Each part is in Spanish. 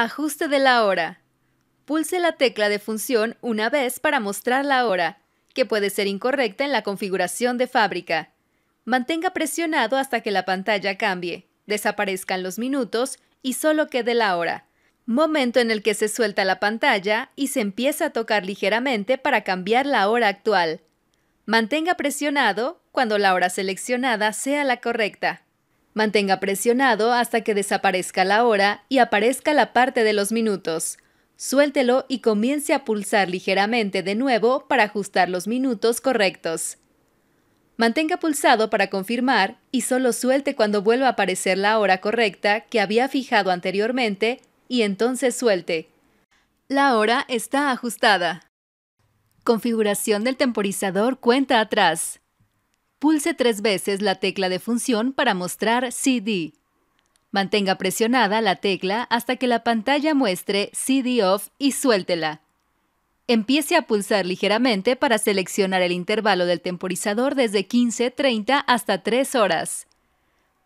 Ajuste de la hora. Pulse la tecla de función una vez para mostrar la hora, que puede ser incorrecta en la configuración de fábrica. Mantenga presionado hasta que la pantalla cambie, desaparezcan los minutos y solo quede la hora. Momento en el que se suelta la pantalla y se empieza a tocar ligeramente para cambiar la hora actual. Mantenga presionado cuando la hora seleccionada sea la correcta. Mantenga presionado hasta que desaparezca la hora y aparezca la parte de los minutos. Suéltelo y comience a pulsar ligeramente de nuevo para ajustar los minutos correctos. Mantenga pulsado para confirmar y solo suelte cuando vuelva a aparecer la hora correcta que había fijado anteriormente y entonces suelte. La hora está ajustada. Configuración del temporizador cuenta atrás. Pulse tres veces la tecla de función para mostrar CD. Mantenga presionada la tecla hasta que la pantalla muestre CD off y suéltela. Empiece a pulsar ligeramente para seleccionar el intervalo del temporizador desde 15, 30 hasta 3 horas.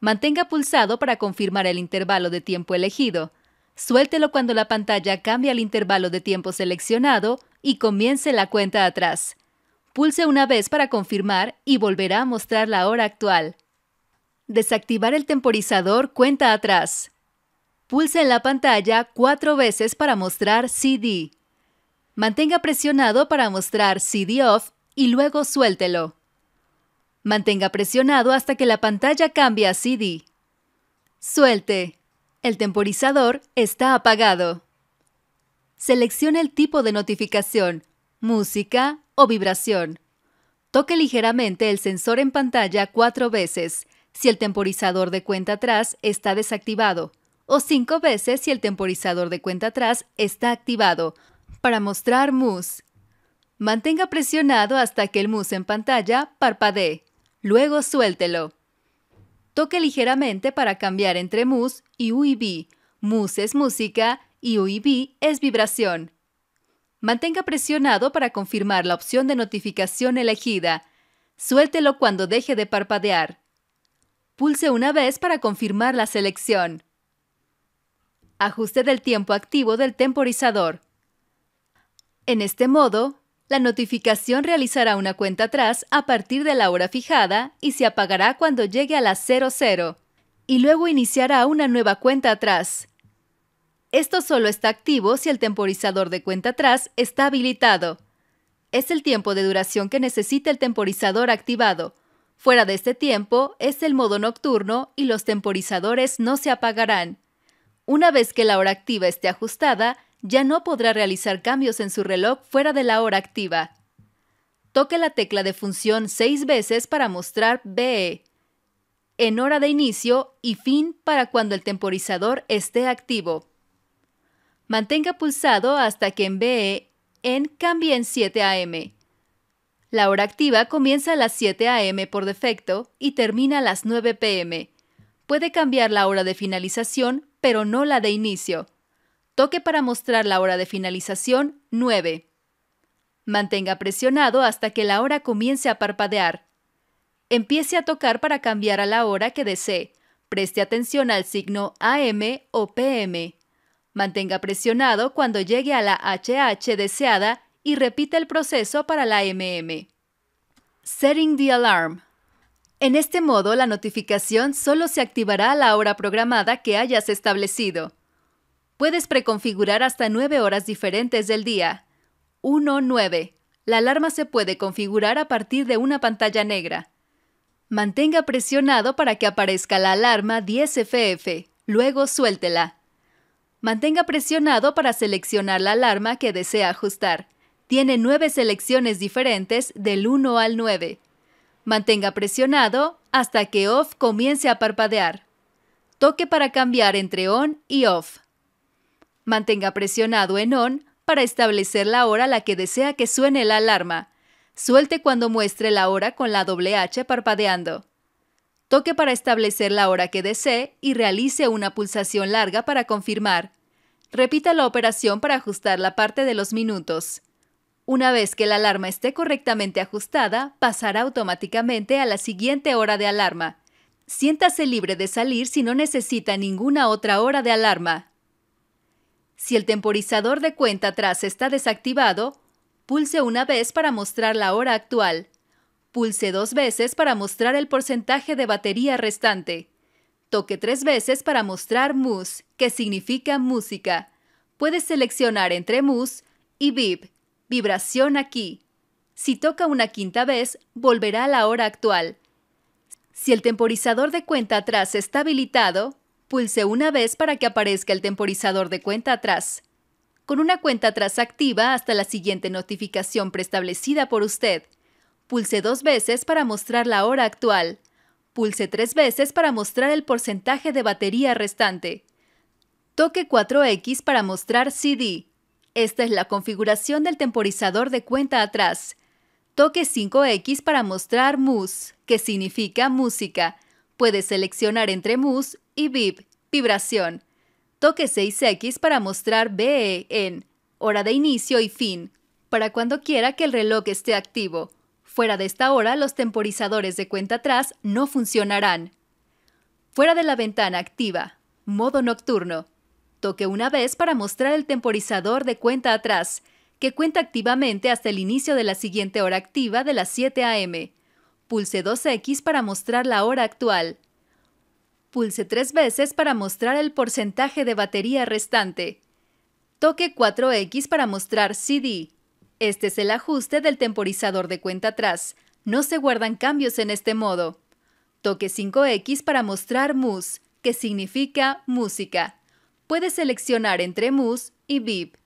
Mantenga pulsado para confirmar el intervalo de tiempo elegido. Suéltelo cuando la pantalla cambie al intervalo de tiempo seleccionado y comience la cuenta atrás. Pulse una vez para confirmar y volverá a mostrar la hora actual. Desactivar el temporizador cuenta atrás. Pulse en la pantalla cuatro veces para mostrar CD. Mantenga presionado para mostrar CD off y luego suéltelo. Mantenga presionado hasta que la pantalla cambie a CD. Suelte. El temporizador está apagado. Seleccione el tipo de notificación, música, o vibración. Toque ligeramente el sensor en pantalla cuatro veces si el temporizador de cuenta atrás está desactivado o cinco veces si el temporizador de cuenta atrás está activado para mostrar mousse. Mantenga presionado hasta que el mousse en pantalla parpadee. Luego suéltelo. Toque ligeramente para cambiar entre mousse y UIB. Mousse es música y UIB es vibración. Mantenga presionado para confirmar la opción de notificación elegida. Suéltelo cuando deje de parpadear. Pulse una vez para confirmar la selección. Ajuste del tiempo activo del temporizador. En este modo, la notificación realizará una cuenta atrás a partir de la hora fijada y se apagará cuando llegue a las 00 y luego iniciará una nueva cuenta atrás. Esto solo está activo si el temporizador de cuenta atrás está habilitado. Es el tiempo de duración que necesita el temporizador activado. Fuera de este tiempo es el modo nocturno y los temporizadores no se apagarán. Una vez que la hora activa esté ajustada, ya no podrá realizar cambios en su reloj fuera de la hora activa. Toque la tecla de función seis veces para mostrar BE en hora de inicio y fin para cuando el temporizador esté activo. Mantenga pulsado hasta que BE, en Cambie en 7 AM. La hora activa comienza a las 7 AM por defecto y termina a las 9 PM. Puede cambiar la hora de finalización, pero no la de inicio. Toque para mostrar la hora de finalización 9. Mantenga presionado hasta que la hora comience a parpadear. Empiece a tocar para cambiar a la hora que desee. Preste atención al signo AM o PM. Mantenga presionado cuando llegue a la HH deseada y repita el proceso para la MM. Setting the alarm. En este modo, la notificación solo se activará a la hora programada que hayas establecido. Puedes preconfigurar hasta 9 horas diferentes del día. 1-9. La alarma se puede configurar a partir de una pantalla negra. Mantenga presionado para que aparezca la alarma 10FF, luego suéltela. Mantenga presionado para seleccionar la alarma que desea ajustar. Tiene nueve selecciones diferentes del 1 al 9. Mantenga presionado hasta que off comience a parpadear. Toque para cambiar entre on y off. Mantenga presionado en on para establecer la hora a la que desea que suene la alarma. Suelte cuando muestre la hora con la doble H parpadeando. Toque para establecer la hora que desee y realice una pulsación larga para confirmar. Repita la operación para ajustar la parte de los minutos. Una vez que la alarma esté correctamente ajustada, pasará automáticamente a la siguiente hora de alarma. Siéntase libre de salir si no necesita ninguna otra hora de alarma. Si el temporizador de cuenta atrás está desactivado, pulse una vez para mostrar la hora actual. Pulse dos veces para mostrar el porcentaje de batería restante. Toque tres veces para mostrar Mus, que significa música. Puede seleccionar entre Mus y Vib, vibración aquí. Si toca una quinta vez, volverá a la hora actual. Si el temporizador de cuenta atrás está habilitado, pulse una vez para que aparezca el temporizador de cuenta atrás. Con una cuenta atrás activa hasta la siguiente notificación preestablecida por usted. Pulse dos veces para mostrar la hora actual. Pulse tres veces para mostrar el porcentaje de batería restante. Toque 4X para mostrar CD. Esta es la configuración del temporizador de cuenta atrás. Toque 5X para mostrar MUS, que significa música. Puede seleccionar entre MUS y VIP, vibración. Toque 6X para mostrar BEN, e hora de inicio y fin, para cuando quiera que el reloj esté activo. Fuera de esta hora, los temporizadores de cuenta atrás no funcionarán. Fuera de la ventana activa. Modo nocturno. Toque una vez para mostrar el temporizador de cuenta atrás, que cuenta activamente hasta el inicio de la siguiente hora activa de las 7 a.m. Pulse 2X para mostrar la hora actual. Pulse tres veces para mostrar el porcentaje de batería restante. Toque 4X para mostrar CD. Este es el ajuste del temporizador de cuenta atrás. No se guardan cambios en este modo. Toque 5X para mostrar MUS, que significa música. Puede seleccionar entre MUS y VIP.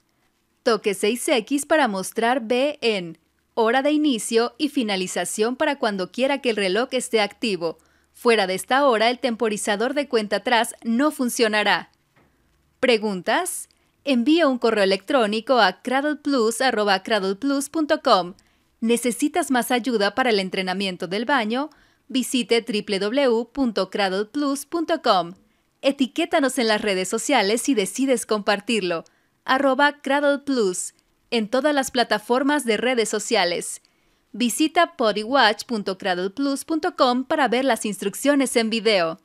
Toque 6X para mostrar BN, hora de inicio y finalización para cuando quiera que el reloj esté activo. Fuera de esta hora el temporizador de cuenta atrás no funcionará. ¿Preguntas? envía un correo electrónico a cradleplus.com. ¿Necesitas más ayuda para el entrenamiento del baño? Visite www.cradleplus.com. Etiquétanos en las redes sociales si decides compartirlo. Arroba cradleplus en todas las plataformas de redes sociales. Visita pottywatch.cradleplus.com para ver las instrucciones en video.